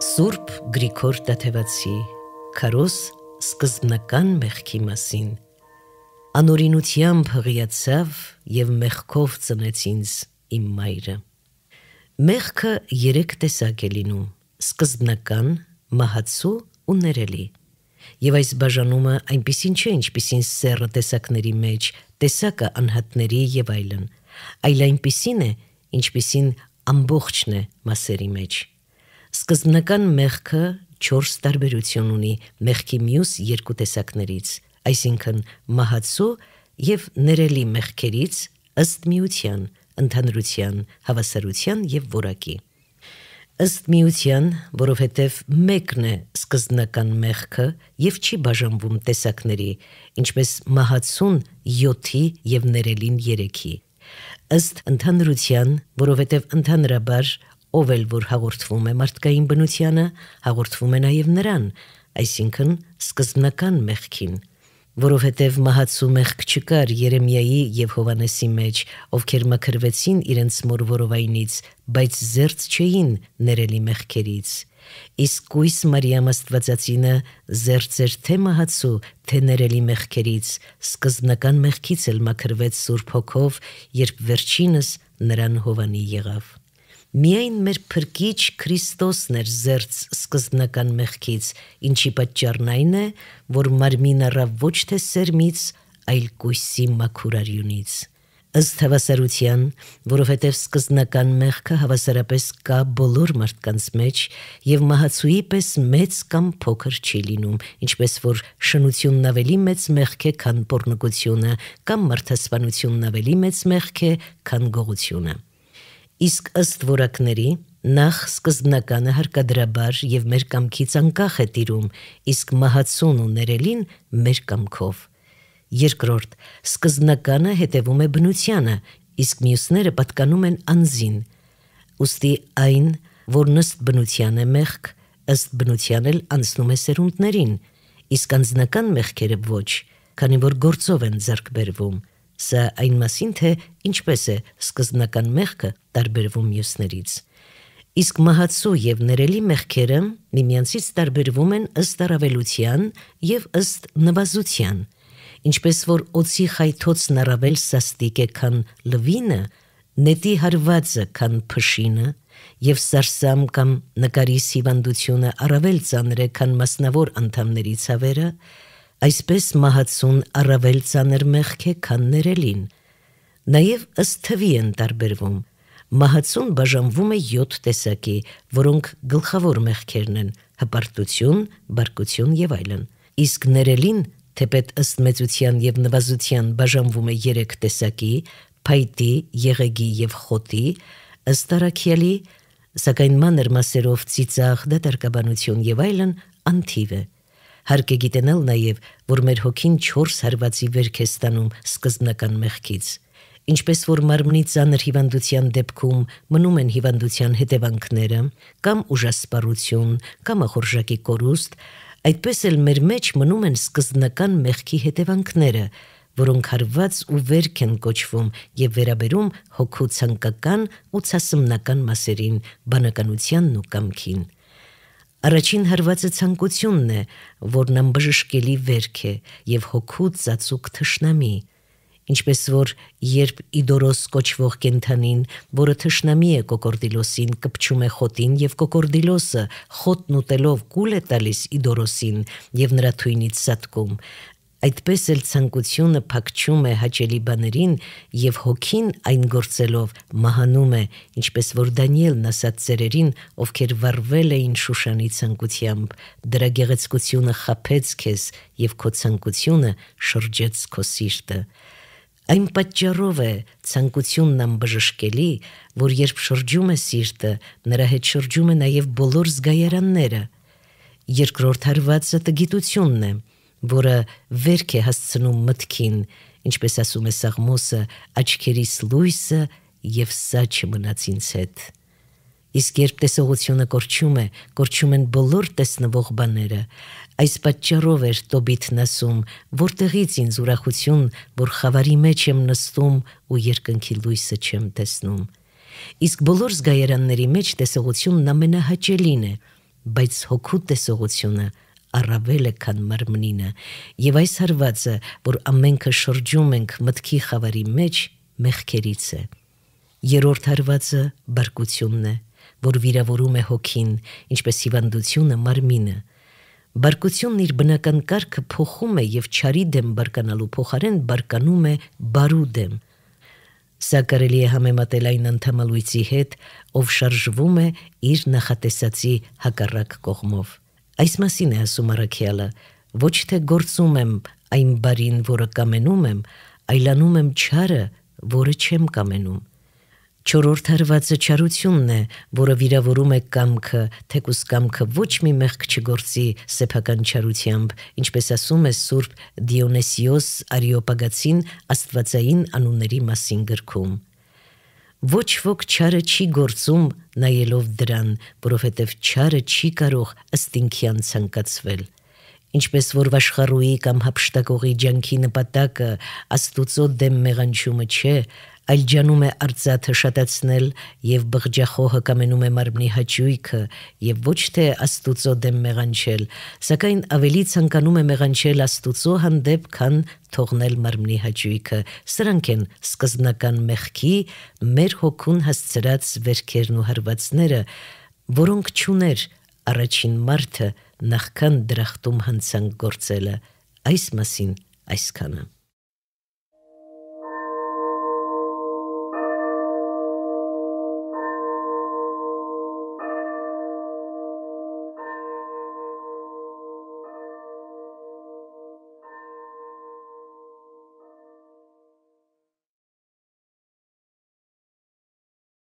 Սուրբ Գրիգոր Տաթևացի Քարոս սկզբնական մեղքի մասին Անորինությամբ հղիացավ եւ մեղքով ծնեց ինձ իմ մայրը Մեղքը երեք տեսակ է լինում սկզբնական մահացու ու ներելի Եվ այս բաժանումը այնպեսին չէ, ինչպեսին սերը տեսակների մեջ, տեսակը անհատների եւ այլն, այլ այնպեսին է, ինչպեսին ամբողջն է մասերի մեջ։ Սկզբնական մեղքը 4 տարբերություն ունի մեղքի մյուս երկու տեսակներից, այսինքն մահացու եւ ներելի մեղքերից ըստ միության, ընդհանրության, հավասարության եւ որակի։ Ըստ միության, որովհետև մեկն է սկզնական մեղքը եւ չի բաժանվում տեսակների, ինչպես մահացուն 7-ի եւ ներելին 3-ի։ Ըստ ընդհանրության, որովհետև ընդհանրաբար ով էլ որ հաղորդվում է մարդկային բնությանը, հաղորդվում է նաև նրան, այսինքն սկզբնական մեղքին, որովհետև մահացու մեղք չկար Երեմիայի եւ Հովանեսի մեջ, ովքեր մքրվեցին իրենց մորվորովայնից, բայց զերծ չէին ներելի մեղքերից։ Իսկ Կույս Մարիամ Աստվածածինը զերծեր թե մահացու, թե ներելի մեղքերից, սկզբնական մեղքից էլ մքրվեց Սուրբ Հոգով, երբ վերջինս նրան Հովանի եղավ։ Միայն մեր Փրկիչ Քրիստոսն էր զերծ սկզբնական մեղքից, ինչի պատճառն այն է, որ մարմին առա ոչ թե սերմից, այլ կույսի մաքուրարյունից։ Ըստ հավասարության, որովհետև սկզբնական մեղքը հավասարապես կա բոլոր մարդկանց մեջ եւ մահացուի պես մեծ կամ փոքր չի լինում, ինչպես որ շնությունն ավելի մեծ մեղք է, քան pornogությունը, կամ մարդասպանությունն ավելի մեծ մեղք է, քան գողությունը։ Իսկ ըստ որակների նախ սկզբնականը հարկադրաբար եւ մեր կամքից անկախ է տիրում, իսկ մահացուն ու ներելին մեր կամքով։ Երկրորդ, սկզբնականը հետևում է բնությանը, իսկ մյուսները պատկանում են անձին։ Ոստի այն, որն ըստ բնության է մեղք, ըստ բնության էլ անցնում է սերունդներին, իսկ անձնական մեղքերը ոչ, քանի որ գործով են ձեռք բերվում։ Սա այն մասին, թե ինչպես է սկզնական մեղքը տարբերվում մյուսներից։ Իսկ մահացու եւ ներելի մեղքերը միմյանցից տարբերվում են ըստ առավելության եւ ըստ նվազության։ Ինչպես որ օծի խայթոցն առավել սաստիկ է, քան լվինը, նետի հարվածը, քան փշինը, եւ սարսամ կամ նկարի սիվանդությունը առավել ծանր է, քան մասնավոր անդամների ցավերը, Այսպես մահացուն առավել ցաներ մեղք է քան ներելին։ Նաև ըստ թվի են տարբերվում։ Մահացուն բաժանվում է 7 տեսակի, որոնք գլխավոր մեղքերն են՝ հպարտություն, բարկություն եւ այլն։ Իսկ ներելին, թեպետ ըստ մեծության եւ նվազության բաժանվում է 3 տեսակի՝ փայտի, եղեգի եւ խոտի, ըստ արաքյալի, սակայն մանր մասերով ծիծաղ, դատարկաբանություն եւ այլն անթիվ է։ Հարկ է գիտենալ նաև, որ մեր հոգին 4 հարվածի վերք է ստանում սկզբնական մեղքից։ Ինչպես որ մարմնի ցաներ հիվանդության դեպքում մնում են հիվանդության հետևանքները, կամ ուժասպառություն, կամ ախորժակի կորուստ, այդպես էլ մեր մեջ մնում են սկզբնական մեղքի հետևանքները, որոնք հարված ու վերք են կոչվում եւ վերաբերում հոգու ցանկական ու ցասմնական մասերին, բանականությանն ու կամքին։ Առաջին հարվածը ցանկությունն է, որն ամբժշկելի վերք է եւ հոգուց ծածուկ թշնամի, ինչպես որ երբ իդորոս կոչվող կենթանին, որը թշնամի է կոկորդիլոսին, կպչում է խոտին եւ կոկորդիլոսը խոտն ուտելով կուլ է տալիս իդորոսին եւ նրա թույնից սատկում, Այդպես էլ ցանկությունը փակչում է հաճելի բաներին եւ հոգին այն գործելով մահանում է, ինչպես որ Դանիելն ասաց ծերերին, ովքեր վառվել էին Շուշանի ցանկությամբ, դրա գեղեցկությունը խափեց քեզ եւ քո ցանկությունը շրջեց քո սիրտը։ Այն պատճառով է ցանկությունն անբժշկելի, որ երբ շրջում է սիրտը, նրա հետ շրջում է նաեւ բոլոր զգայարանները։ Երկրորդ հարվածը տգիտությունն է որը վերք է հասցնում մտքին, ինչպես ասում է Սաղմոսը, աչքերիս լույսը եւ սա չմնաց ինձ հետ։ Իսկ երբ տեսողությունը կորչում է, կորչում են բոլոր տեսնվող բաները։ Այս պատճառով էր Տոբիթն ասում, որտեղից ինձ ուրախություն, որ խավարի մեջ եմ նստում ու երկնքի լույսը չեմ տեսնում։ Իսկ բոլոր զգայարանների մեջ տեսողությունն ամենահաճելին է, բայց հոգու տեսողությունը առավել է, քան մարմնինը, եւ այս հարվածը, որ ամենքը շրջում ենք մտքի խավարի մեջ, մեղքերից է։ Երորդ հարվածը բարկությունն է, որ վիրավորում է հոգին, ինչպես հիվանդությունը մարմինը։ Բարկությունն իր բնական կարգը փոխում է եւ ճարի դեմ բարկանալու փոխարեն բարկանում է բարու դեմ։ Սա կարելի է համեմատել այն անդամալույցի հետ, ով շարժվում է իր նախատեսածի հակառակ կողմով։ Այս մասին է ասում Արաքյալը. ոչ թե գործում եմ այն բարին, որը կամենում եմ, այլ անում եմ չարը, որը չեմ կամենում։ Չորրորդ հարվածը չարությունն է, որը վիրավորում է կամքը, թեկուս կամքը ոչ մի մեղք չգործի սեփական չարությամբ, ինչպես ասում է Սուրբ Դիոնեսիոս Արիոպագացին Աստվածային անունների մասին գրքում։ Ոչ ոք չարը չի գործում նայելով դրան, որովհետև չարը չի կարող ըստ ինքյան ցանկացվել։ Ինչպես որ աշխարհուի կամ հապշտակողի ջանքի նպատակը աստուծո դեմ մեղանչումը չէ, այլ ջանում է արծաթը շատացնել եւ բղջախոհը կամենում է մարմնի հաճույքը եւ ոչ թե աստուծո դեմ մեղանչել, սակայն ավելի ցանկանում է մեղանչել աստուծո հանդեպ, քան թողնել մարմնի հաճույքը։ Սրանք են սկզբնական մեղքի մեր հոգուն հասցրած վերքերն ու հարվածները, որոնք ճուներ առաջին մարդը նախքան դրախտում հանցանք գործելը այս մասին այսքանը